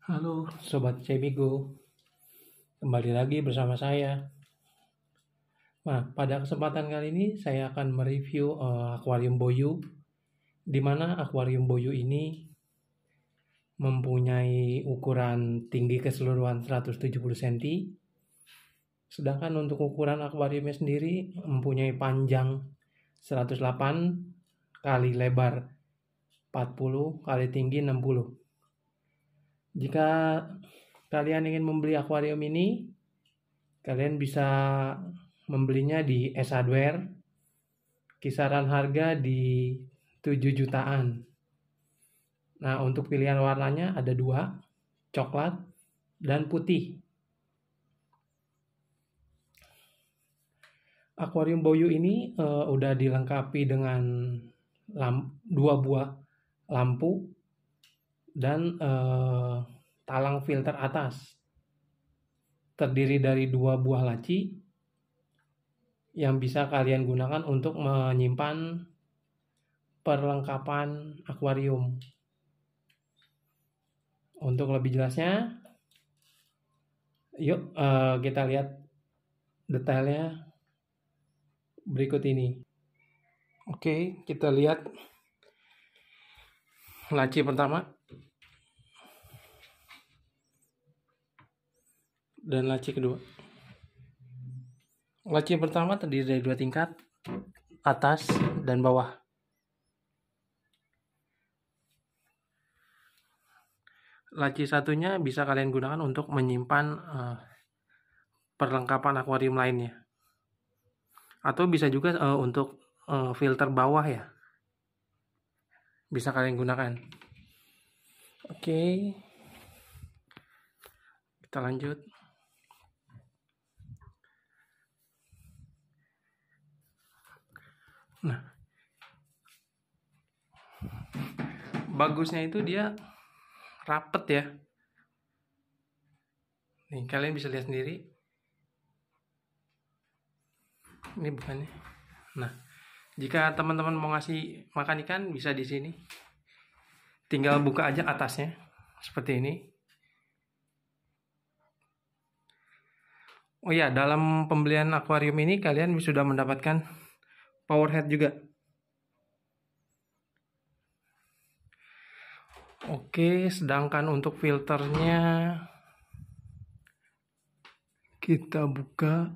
Halo Sobat Cebigo, kembali lagi bersama saya. Nah, pada kesempatan kali ini saya akan mereview uh, eh, akuarium boyu, Dimana akuarium boyu ini mempunyai ukuran tinggi keseluruhan 170 cm, sedangkan untuk ukuran akuariumnya sendiri mempunyai panjang 108 kali lebar 40 kali tinggi 60 jika kalian ingin membeli akuarium ini, kalian bisa membelinya di S Hardware. Kisaran harga di 7 jutaan. Nah, untuk pilihan warnanya ada dua, coklat dan putih. Akuarium Boyu ini uh, udah dilengkapi dengan lamp, dua buah lampu dan uh, talang filter atas terdiri dari dua buah laci yang bisa kalian gunakan untuk menyimpan perlengkapan akuarium. Untuk lebih jelasnya, yuk uh, kita lihat detailnya berikut ini. Oke, kita lihat laci pertama dan laci kedua laci pertama terdiri dari dua tingkat atas dan bawah laci satunya bisa kalian gunakan untuk menyimpan uh, perlengkapan akuarium lainnya atau bisa juga uh, untuk uh, filter bawah ya bisa kalian gunakan oke okay. kita lanjut nah bagusnya itu dia rapet ya nih kalian bisa lihat sendiri ini bukannya nah jika teman-teman mau ngasih makan ikan bisa di sini. Tinggal buka aja atasnya seperti ini. Oh ya, dalam pembelian akuarium ini kalian sudah mendapatkan power head juga. Oke, sedangkan untuk filternya kita buka.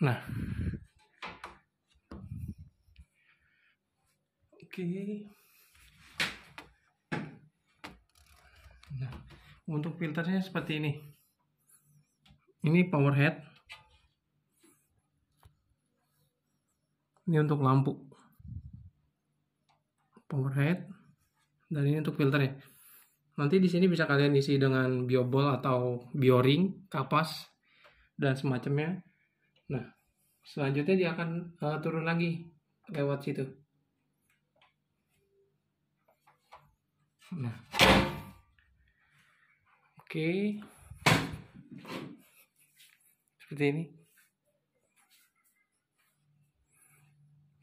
Nah, Oke. Nah, untuk filternya seperti ini. Ini power head. Ini untuk lampu. Power head. Dan ini untuk filternya. Nanti di sini bisa kalian isi dengan biobol atau bioring, kapas, dan semacamnya. Nah, selanjutnya dia akan uh, turun lagi lewat situ. Nah. Oke. Okay. Seperti ini.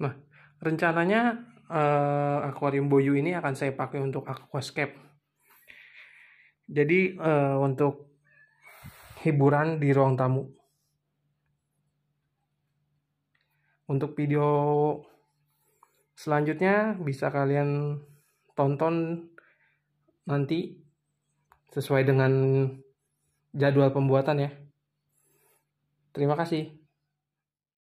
Nah, rencananya eh, akuarium boyu ini akan saya pakai untuk aquascape. Jadi eh, untuk hiburan di ruang tamu. Untuk video selanjutnya bisa kalian tonton nanti sesuai dengan jadwal pembuatan ya. Terima kasih.